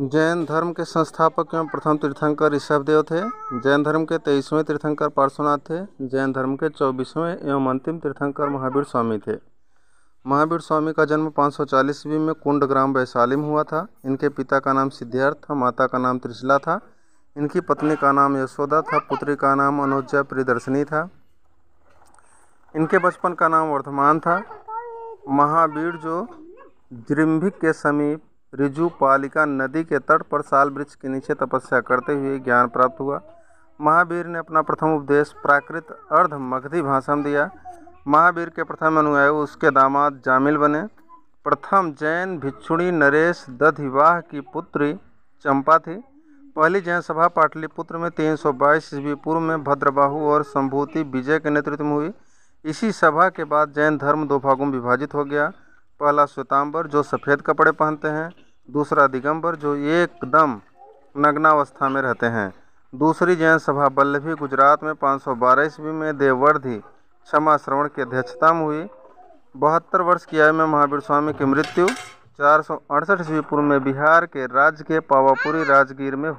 जैन धर्म के संस्थापक एवं प्रथम तीर्थंकर ऋषभदेव थे जैन धर्म के तेईसवें तीर्थंकर पार्श्वनाथ थे जैन धर्म के चौबीसवें एवं अंतिम तीर्थंकर महावीर स्वामी थे महावीर स्वामी का जन्म 540 सौ में कुंड ग्राम वैशाली में हुआ था इनके पिता का नाम सिद्धार्थ था माता का नाम त्रिशला था इनकी पत्नी का नाम यशोदा था पुत्री का नाम अनुजा प्रियदर्शनी था इनके बचपन का नाम वर्धमान था महावीर जो दृम्भिक के समीप रिजुपालिका नदी के तट पर साल वृक्ष के नीचे तपस्या करते हुए ज्ञान प्राप्त हुआ महावीर ने अपना प्रथम उपदेश प्राकृत अर्ध मगधी भाषा में दिया महावीर के प्रथम अनुयायी उसके दामाद जामिल बने प्रथम जैन भिक्षुणी नरेश दधिवाह की पुत्री चंपा थी पहली जैन सभा पाटलिपुत्र में 322 ईस्वी पूर्व में भद्रबाहु और संभूति विजय के नेतृत्व में हुई इसी सभा के बाद जैन धर्म दो भागों में विभाजित हो गया पहला श्वेतांबर जो सफ़ेद कपड़े पहनते हैं दूसरा दिगंबर जो एकदम नग्नावस्था में रहते हैं दूसरी जैन सभा बल्लभी गुजरात में पाँच सौ बारह ईस्वी में देववर्धि क्षमा श्रवण की अध्यक्षता में हुई बहत्तर वर्ष की आयु में महावीर स्वामी की मृत्यु चार सौ अड़सठ ईस्वी पूर्व में बिहार के राज्य के पावापुरी राजगीर में हुई